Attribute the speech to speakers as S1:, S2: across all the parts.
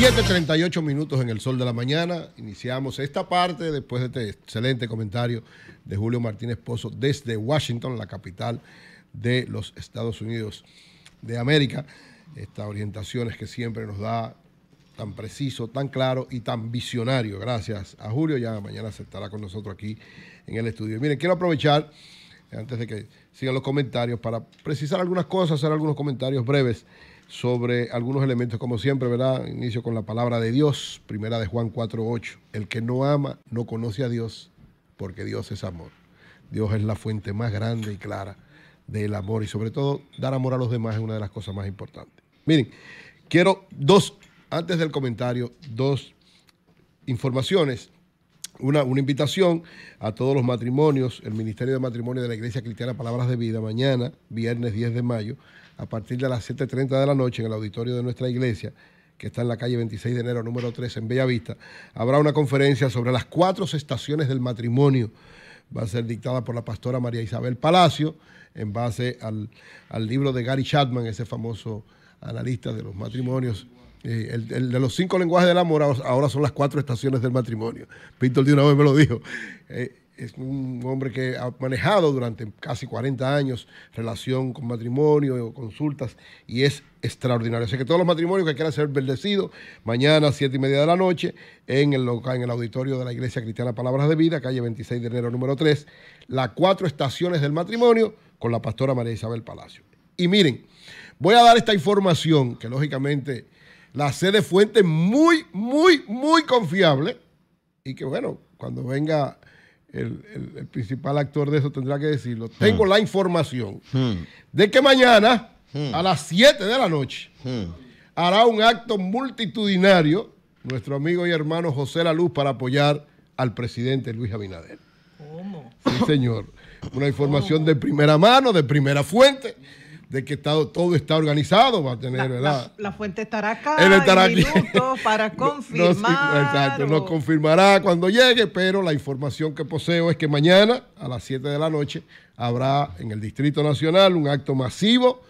S1: 7.38 minutos en el sol de la mañana. Iniciamos esta parte después de este excelente comentario de Julio Martínez Pozo desde Washington, la capital de los Estados Unidos de América. Esta orientación es que siempre nos da tan preciso, tan claro y tan visionario. Gracias a Julio. Ya mañana se estará con nosotros aquí en el estudio. Miren, quiero aprovechar, antes de que sigan los comentarios, para precisar algunas cosas, hacer algunos comentarios breves sobre algunos elementos, como siempre, ¿verdad? Inicio con la palabra de Dios, primera de Juan 4.8. El que no ama no conoce a Dios, porque Dios es amor. Dios es la fuente más grande y clara del amor y sobre todo dar amor a los demás es una de las cosas más importantes. Miren, quiero dos, antes del comentario, dos informaciones. Una, una, invitación a todos los matrimonios, el Ministerio de Matrimonio de la Iglesia Cristiana Palabras de Vida, mañana, viernes 10 de mayo, a partir de las 7.30 de la noche en el auditorio de nuestra iglesia, que está en la calle 26 de enero número 3 en Bellavista. Habrá una conferencia sobre las cuatro estaciones del matrimonio. Va a ser dictada por la pastora María Isabel Palacio en base al, libro de Gary Chapman, ese famoso analista de los matrimonios. Eh, el, de los cinco lenguajes del amor ahora son las cuatro estaciones del matrimonio. Víctor de una vez me lo dijo. Eh, es un hombre que ha manejado durante casi 40 años relación con matrimonio, o consultas, y es extraordinario. Así que todos los matrimonios que quieran ser bendecidos, mañana a 7 y media de la noche, en el, local, en el auditorio de la Iglesia Cristiana Palabras de Vida, calle 26 de enero número 3, las cuatro estaciones del matrimonio con la pastora María Isabel Palacio. Y miren, voy a dar esta información que lógicamente la sé de fuente muy, muy, muy confiable y que bueno, cuando venga el, principal actor de eso tendrá que decirlo. Hmm. Tengo la información hmm. de que mañana hmm. a las 7 de la noche hará un acto multitudinario nuestro amigo y hermano José La Luz para apoyar al presidente Luis Abinader. ¿Cómo? Sí, señor. Una información de primera mano, de primera fuente de que todo está organizado, va a tener, la, ¿verdad?
S2: La, fuente estará acá. Él estará aquí. para confirmar.
S1: exacto, no confirmará cuando llegue, pero la información que poseo es que mañana a las 7 de la noche habrá en el Distrito Nacional un acto masivo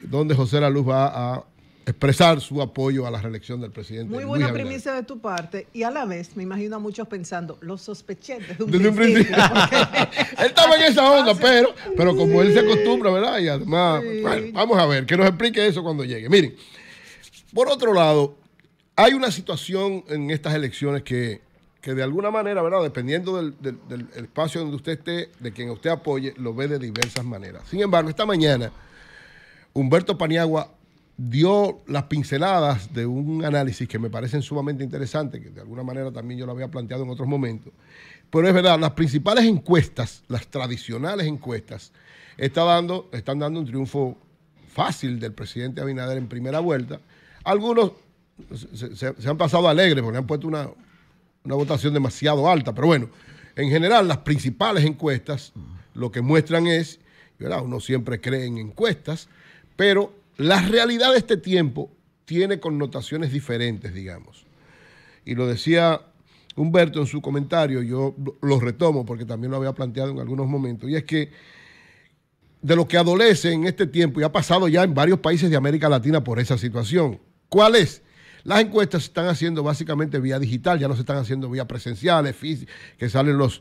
S1: donde José La Luz va a expresar su apoyo a la reelección del presidente. Muy buena primicia
S3: de tu parte y a la vez me imagino a muchos pensando, lo sospeché desde un principio.
S1: él estaba en esa onda, pero, pero como él se acostumbra, ¿verdad? Y además, bueno, vamos a ver, que nos explique eso cuando llegue. Miren, por otro lado, hay una situación en estas elecciones que, de alguna manera, ¿verdad? Dependiendo del, del espacio donde usted esté, de quien usted apoye, lo ve de diversas maneras. Sin embargo, esta mañana, Humberto Paniagua dio las pinceladas de un análisis que me parecen sumamente interesantes, que de alguna manera también yo lo había planteado en otros momentos. Pero es verdad, las principales encuestas, las tradicionales encuestas, está dando, están dando un triunfo fácil del presidente Abinader en primera vuelta. Algunos se, han pasado alegres porque han puesto una, votación demasiado alta, pero bueno, en general las principales encuestas lo que muestran es, ¿verdad? uno siempre cree en encuestas, pero la realidad de este tiempo tiene connotaciones diferentes, digamos. Y lo decía Humberto en su comentario, yo lo retomo porque también lo había planteado en algunos momentos, y es que de lo que adolece en este tiempo, y ha pasado ya en varios países de América Latina por esa situación, ¿cuál es? Las encuestas se están haciendo básicamente vía digital, ya no se están haciendo vía presenciales, que salen los,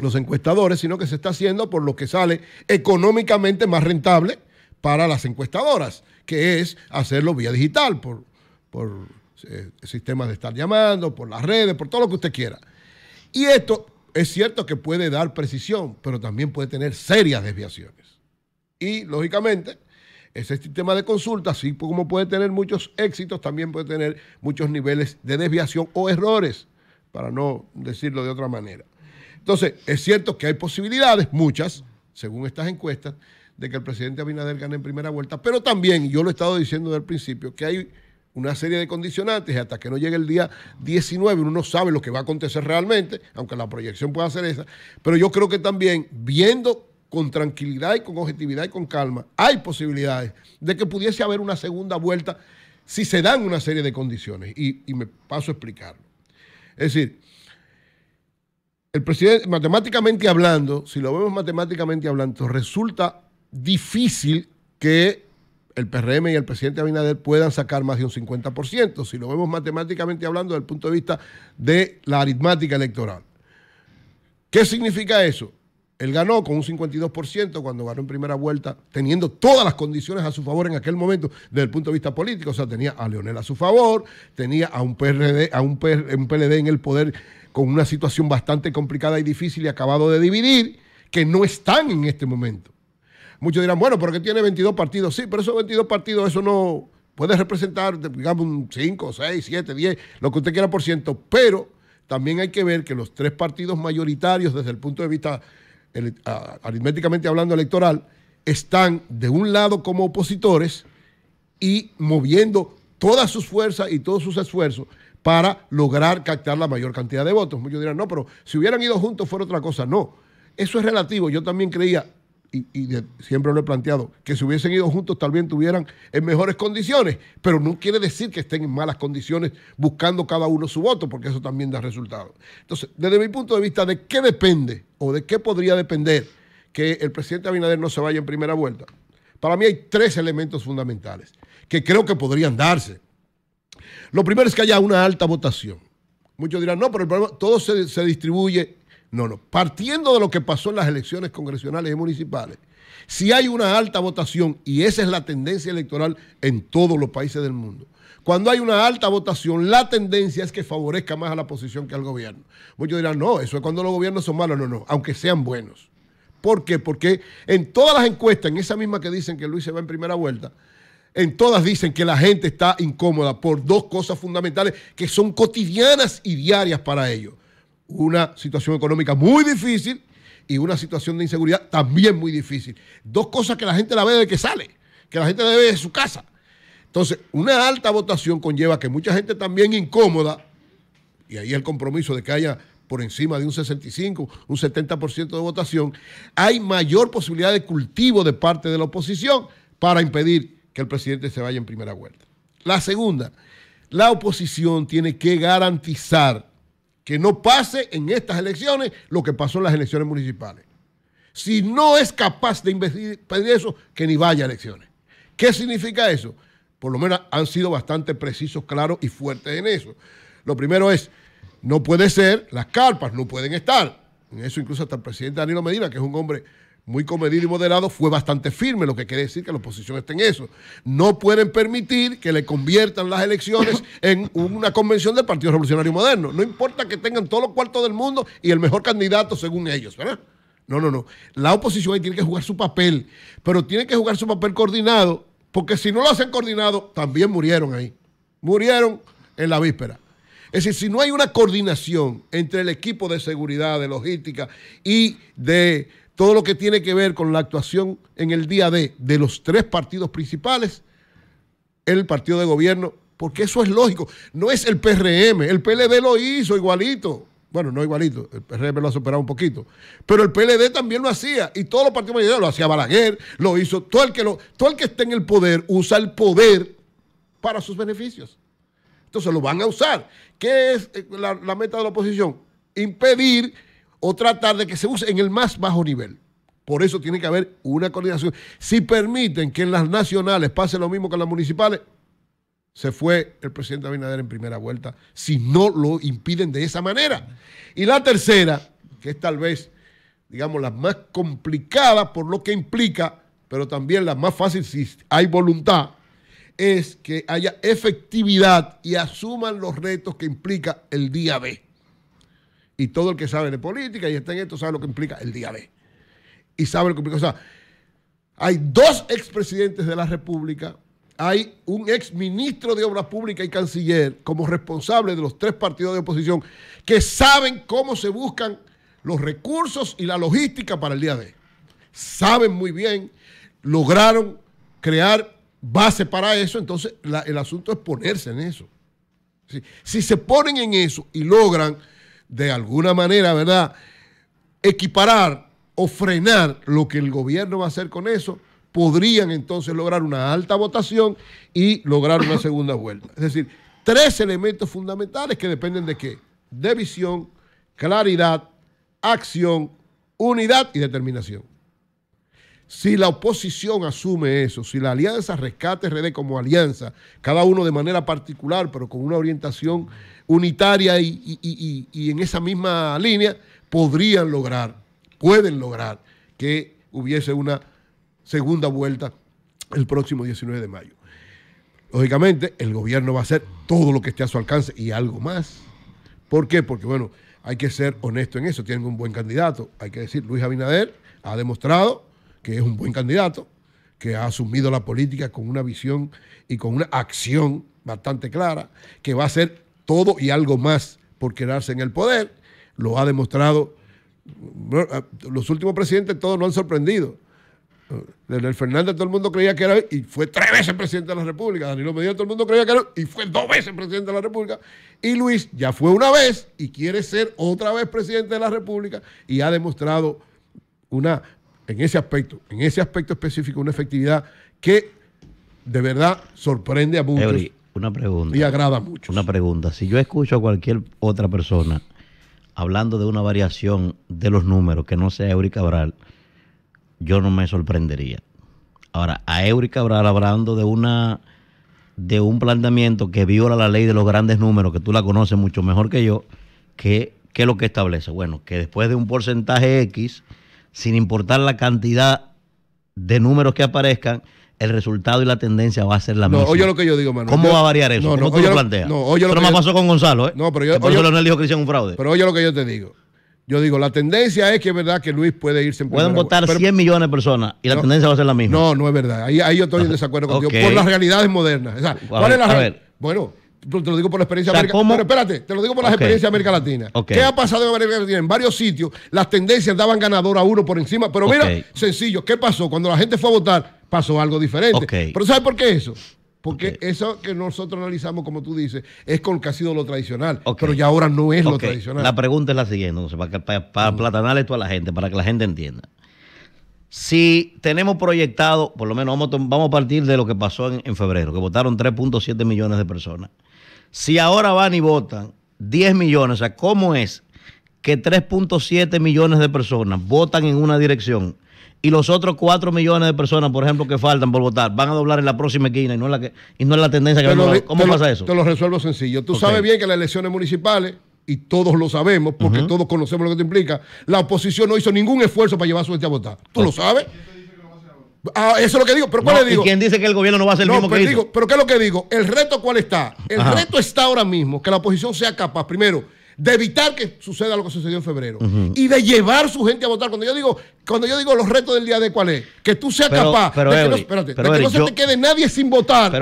S1: los encuestadores, sino que se está haciendo por lo que sale económicamente más rentable, para las encuestadoras, que es hacerlo vía digital, por, por eh, sistemas de estar llamando, por las redes, por todo lo que usted quiera. Y esto es cierto que puede dar precisión, pero también puede tener serias desviaciones. Y lógicamente, ese sistema de consulta, así como puede tener muchos éxitos, también puede tener muchos niveles de desviación o errores, para no decirlo de otra manera. Entonces, es cierto que hay posibilidades, muchas, según estas encuestas, de que el presidente Abinader gane en primera vuelta, pero también, yo lo he estado diciendo desde el principio, que hay una serie de condicionantes hasta que no llegue el día 19, uno no sabe lo que va a acontecer realmente, aunque la proyección pueda ser esa, pero yo creo que también viendo con tranquilidad y con objetividad y con calma, hay posibilidades de que pudiese haber una segunda vuelta si se dan una serie de condiciones. Y, y me paso a explicarlo. Es decir, el presidente, matemáticamente hablando, si lo vemos matemáticamente hablando, resulta difícil que el PRM y el presidente Abinader puedan sacar más de un 50%, si lo vemos matemáticamente hablando desde el punto de vista de la aritmática electoral. ¿Qué significa eso? Él ganó con un 52% cuando ganó en primera vuelta, teniendo todas las condiciones a su favor en aquel momento desde el punto de vista político. O sea, tenía a Leonel a su favor, tenía a un PRD, a un, un PLD en el poder con una situación bastante complicada y difícil y acabado de dividir, que no están en este momento. Muchos dirán, bueno, porque tiene 22 partidos. Sí, pero esos 22 partidos, eso no puede representar, digamos, un 5, 6, 7, 10, lo que usted quiera por ciento. Pero también hay que ver que los tres partidos mayoritarios, desde el punto de vista aritméticamente hablando electoral, están de un lado como opositores y moviendo todas sus fuerzas y todos sus esfuerzos para lograr captar la mayor cantidad de votos. Muchos dirán, no, pero si hubieran ido juntos fuera otra cosa. No, eso es relativo. Yo también creía, y, siempre lo he planteado, que si hubiesen ido juntos tal vez tuvieran en eh, mejores condiciones, pero no quiere decir que estén en malas condiciones buscando cada uno su voto, porque eso también da resultados. Entonces, desde mi punto de vista, ¿de qué depende o de qué podría depender que el presidente Abinader no se vaya en primera vuelta? Para mí hay tres elementos fundamentales que creo que podrían darse. Lo primero es que haya una alta votación. Muchos dirán, no, pero el problema, todo se, se distribuye no, no. Partiendo de lo que pasó en las elecciones congresionales y municipales, si hay una alta votación, y esa es la tendencia electoral en todos los países del mundo, cuando hay una alta votación, la tendencia es que favorezca más a la oposición que al gobierno. Muchos dirán, no, eso es cuando los gobiernos son malos. No, no, aunque sean buenos. ¿Por qué? Porque en todas las encuestas, en esa misma que dicen que Luis se va en primera vuelta, en todas dicen que la gente está incómoda por dos cosas fundamentales que son cotidianas y diarias para ellos una situación económica muy difícil y una situación de inseguridad también muy difícil. Dos cosas que la gente la ve de que sale, que la gente la ve de su casa. Entonces, una alta votación conlleva que mucha gente también incómoda, y ahí el compromiso de que haya por encima de un 65, un 70% de votación, hay mayor posibilidad de cultivo de parte de la oposición para impedir que el presidente se vaya en primera vuelta. La segunda, la oposición tiene que garantizar que no pase en estas elecciones lo que pasó en las elecciones municipales. Si no es capaz de pedir eso, que ni vaya a elecciones. ¿Qué significa eso? Por lo menos han sido bastante precisos, claros y fuertes en eso. Lo primero es, no puede ser, las carpas no pueden estar. En eso incluso hasta el presidente Danilo Medina, que es un hombre muy comedido y moderado, fue bastante firme, lo que quiere decir que la oposición está en eso. No pueden permitir que le conviertan las elecciones en una convención del Partido Revolucionario Moderno. No importa que tengan todos los cuartos del mundo y el mejor candidato según ellos, ¿verdad? No, no, no. La oposición ahí tiene que jugar su papel, pero tiene que jugar su papel coordinado, porque si no lo hacen coordinado, también murieron ahí. Murieron en la víspera. Es decir, si no hay una coordinación entre el equipo de seguridad, de logística y de todo lo que tiene que ver con la actuación en el día de, de los tres partidos principales, el partido de gobierno, porque eso es lógico. No es el PRM, el PLD lo hizo igualito. Bueno, no igualito, el PRM lo ha superado un poquito. Pero el PLD también lo hacía, y todos los partidos mayoritarios lo hacía Balaguer, lo hizo. Todo el, que lo, todo el que esté en el poder usa el poder para sus beneficios. Entonces lo van a usar. ¿Qué es eh, la meta de la oposición? Impedir o tratar de que se use en el más bajo nivel. Por eso tiene que haber una coordinación. Si permiten que en las nacionales pase lo mismo que en las municipales, se fue el presidente Abinader en primera vuelta, si no lo impiden de esa manera. Y la tercera, que es tal vez, digamos, la más complicada por lo que implica, pero también la más fácil si hay voluntad, es que haya efectividad y asuman los retos que implica el día B. Y todo el que sabe de política y está en esto sabe lo que implica el día de Y sabe lo que implica. O sea, hay dos expresidentes de la República, hay un exministro de Obras Públicas y canciller como responsable de los tres partidos de oposición que saben cómo se buscan los recursos y la logística para el día de. Saben muy bien, lograron crear base para eso, entonces el asunto es ponerse en eso. si se ponen en eso y logran de alguna manera, ¿verdad? Equiparar o frenar lo que el gobierno va a hacer con eso, podrían entonces lograr una alta votación y lograr una segunda vuelta. Es decir, tres elementos fundamentales que dependen de qué? De visión, claridad, acción, unidad y determinación. Si la oposición asume eso, si la alianza rescate RD como alianza, cada uno de manera particular, pero con una orientación unitaria y, y en esa misma línea, podrían lograr, pueden lograr que hubiese una segunda vuelta el próximo 19 de mayo. Lógicamente, el gobierno va a hacer todo lo que esté a su alcance y algo más. ¿Por qué? Porque, bueno, hay que ser honesto en eso. Tienen un buen candidato. Hay que decir, Luis Abinader ha demostrado que es un buen candidato, que ha asumido la política con una visión y con una acción bastante clara, que va a hacer todo y algo más por quedarse en el poder. Lo ha demostrado. Los últimos presidentes todos nos han sorprendido. el Fernández todo el mundo creía que era y fue tres veces presidente de la República. Danilo Medina todo el mundo creía que era y fue dos veces presidente de la República. Y Luis ya fue una vez y quiere ser otra vez presidente de la República y ha demostrado una en ese aspecto, en ese aspecto específico, una efectividad que de verdad sorprende a muchos.
S3: una pregunta. Y agrada mucho. Una pregunta. Si yo escucho a cualquier otra persona hablando de una variación de los números que no sea Eury Cabral, yo no me sorprendería. Ahora, a Eury Cabral hablando de una de un planteamiento que viola la ley de los grandes números, que tú la conoces mucho mejor que yo, que, es lo que establece. Bueno, que después de un porcentaje X, sin importar la cantidad de números que aparezcan, el resultado y la tendencia va a ser la no, misma. Oye lo
S1: que yo digo, Manuel. ¿Cómo va a variar eso? No, no, tú lo planteas? No,
S3: lo Pero me pasó con Gonzalo, ¿eh? No, pero yo. oye, dijo que hicieron un fraude.
S1: Pero oye lo que yo te digo. Yo digo, la tendencia es que es verdad que Luis puede irse en Pueden votar 100
S3: millones de personas y la tendencia va a
S1: ser la misma. No, no es verdad. Ahí, ahí yo estoy en desacuerdo contigo. Por las realidades modernas. O sea, ¿cuál es la ver. Bueno, pues te lo digo por la experiencia americana. Pero espérate, te lo digo por la experiencia de América Latina. ¿Qué ha pasado en América Latina? En varios sitios las tendencias daban ganador a uno por encima. Pero mira, sencillo, ¿qué pasó? Cuando la gente fue a votar, pasó algo diferente. Pero ¿sabes por qué eso? Porque eso que nosotros analizamos, como tú dices, es con que ha sido lo tradicional. Pero ya ahora no es lo tradicional. La
S3: pregunta es la siguiente, para, para, mm. esto a la gente, para que la gente entienda. Si tenemos proyectado, por lo menos vamos, a partir de lo que pasó en febrero, que votaron 3.7 millones de personas. Si ahora van y votan 10 millones, o sea, ¿cómo es que 3.7 millones de personas votan en una dirección y los otros 4 millones de personas, por ejemplo, que faltan por votar, van a doblar en la próxima esquina y no es la, y no es la tendencia que ¿Cómo pasa eso?
S1: Te lo resuelvo sencillo. Tú sabes bien que las elecciones municipales y todos lo sabemos, porque todos conocemos lo que te implica, la oposición no hizo ningún esfuerzo para llevar a su gente a votar. ¿Tú lo sabes? Ah, eso es lo que digo. ¿Pero cuál le digo? quién dice que el gobierno no va a hacer lo mismo que ¿Pero qué es lo que digo? ¿El reto cuál está? El reto está ahora mismo que la oposición sea capaz, primero, de evitar que suceda lo que sucedió en febrero y de llevar su gente a votar. Cuando yo digo, cuando yo digo los retos del día de cuál es, que tú seas capaz de que, no, que no, se te quede nadie sin votar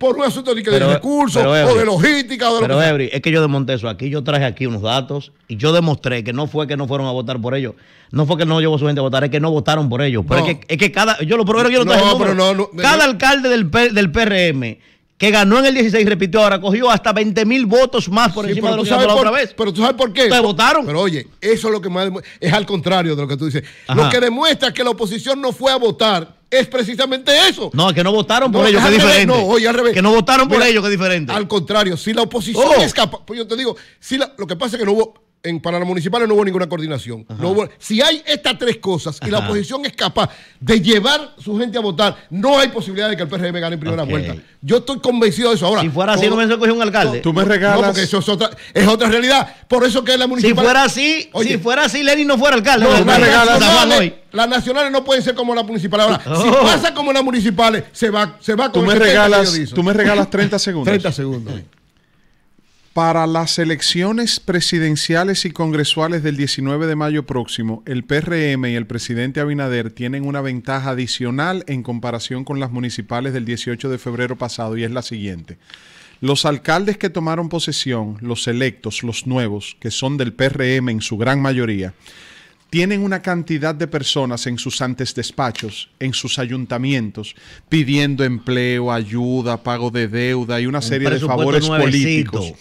S1: por un asunto de, recursos o de logística. O de pero
S3: es que yo desmonté eso aquí, yo traje aquí unos datos y yo demostré que no fue que no fueron a votar por ellos, no fue que no llevó su gente a votar, es que no votaron por ellos. Pero es, que, es, que, cada, yo lo primero yo traje, no, número, cada alcalde del, del PRM que ganó en el 16, repitió ahora,
S1: cogió hasta 20 mil votos más por encima de lo que otra vez. Pero tú sabes por qué. Te votaron. Pero oye, eso es lo que más es al contrario de lo que tú dices. Lo que demuestra que la oposición no fue a votar es precisamente eso. No, que no votaron por ellos, que es diferente. No, oye, al revés. Que no votaron por ellos, que es diferente. Al contrario, si la oposición oh. es capaz, pues yo te digo, si lo que pasa es que no hubo en, para las municipales no hubo ninguna coordinación. No si hay estas tres cosas y la oposición es capaz de llevar su gente a votar, no hay posibilidad de que el PRM gane en primera vuelta. Yo estoy convencido de eso. Ahora, si fuera así, no me coger un alcalde. Tú me regalas. No, porque eso es otra, es otra realidad. Por eso que la municipal. Si fuera así, si fuera así, Lenin no fuera alcalde. No, me regalas. las nacionales no pueden ser como las municipales. Ahora, oh. si pasa como las municipales, se va, se va con tú me regalas, Tú me regalas 30 segundos. 30 segundos.
S2: Para las elecciones presidenciales y congresuales del 19 de mayo próximo, el PRM y el presidente Abinader tienen una ventaja adicional en comparación con las municipales del 18 de febrero pasado y es la siguiente. Los alcaldes que tomaron posesión, los electos, los nuevos, que son del PRM en su gran mayoría, tienen una cantidad de personas en sus antes despachos, en sus ayuntamientos, pidiendo empleo, ayuda, pago de deuda y una serie de favores políticos.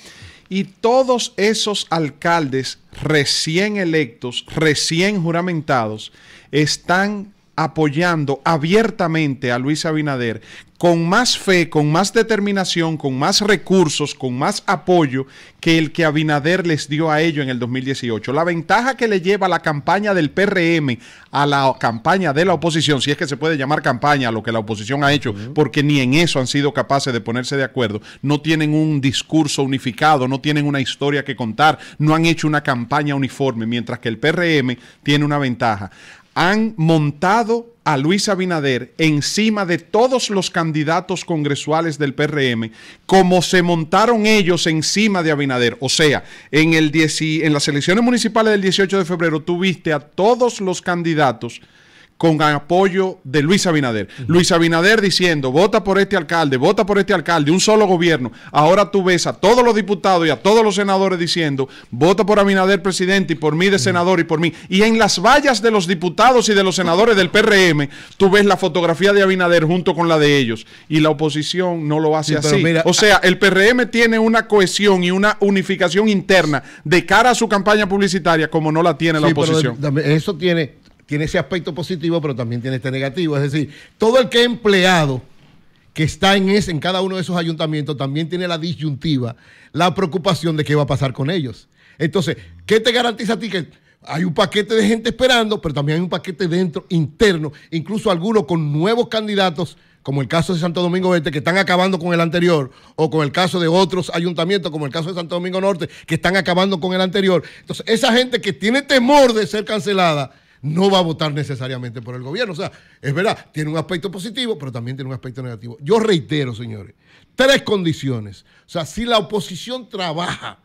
S2: Y todos esos alcaldes recién electos, recién juramentados, están apoyando abiertamente a Luis Abinader con más fe, con más determinación, con más recursos, con más apoyo que el que Abinader les dio a ellos en el 2018. La ventaja que le lleva la campaña del PRM a la campaña de la oposición, si es que se puede llamar campaña a lo que la oposición ha hecho, porque ni en eso han sido capaces de ponerse de acuerdo, no tienen un discurso unificado, no tienen una historia que contar, no han hecho una campaña uniforme, mientras que el PRM tiene una ventaja han montado a Luis Abinader encima de todos los candidatos congresuales del PRM, como se montaron ellos encima de Abinader. O sea, en, el en las elecciones municipales del 18 de febrero tuviste a todos los candidatos con apoyo de Luis Abinader. Luis Abinader diciendo, vota por este alcalde, vota por este alcalde, un solo gobierno. Ahora tú ves a todos los diputados y a todos los senadores diciendo, vota por Abinader presidente y por mí de senador y por mí. Y en las vallas de los diputados y de los senadores del PRM, tú ves la fotografía de Abinader junto con la de ellos. Y la oposición no lo hace así. o sea, el PRM tiene una cohesión y una unificación interna de cara a su campaña publicitaria como no la tiene la oposición.
S1: eso tiene tiene ese aspecto positivo, pero también tiene este negativo. Es decir, todo el que es empleado que está en, ese, en cada uno de esos ayuntamientos también tiene la disyuntiva, la preocupación de qué va a pasar con ellos. Entonces, ¿qué te garantiza a ti que hay un paquete de gente esperando, pero también hay un paquete dentro, interno, incluso algunos con nuevos candidatos, como el caso de Santo Domingo Este, que están acabando con el anterior, o con el caso de otros ayuntamientos, como el caso de Santo Domingo Norte, que están acabando con el anterior. Entonces, esa gente que tiene temor de ser cancelada, no va a votar necesariamente por el gobierno. O sea, es verdad, tiene un aspecto positivo, pero también tiene un aspecto negativo. Yo reitero, señores, tres condiciones. O sea, si la oposición trabaja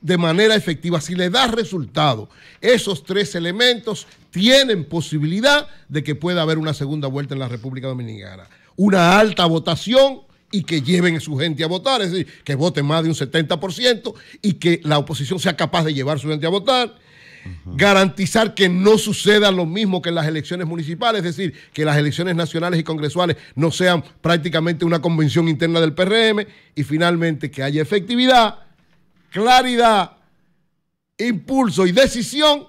S1: de manera efectiva, si le da resultado, esos tres elementos tienen posibilidad de que pueda haber una segunda vuelta en la República Dominicana. Una alta votación y que lleven a su gente a votar, es decir, que voten más de un 70% y que la oposición sea capaz de llevar a su gente a votar garantizar que no suceda lo mismo que en las elecciones municipales, es decir, que las elecciones nacionales y congresuales no sean prácticamente una convención interna del PRM y finalmente que haya efectividad, claridad, impulso y decisión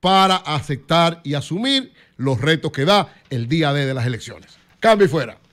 S1: para aceptar y asumir los retos que da el día D de las elecciones. Cambio y fuera.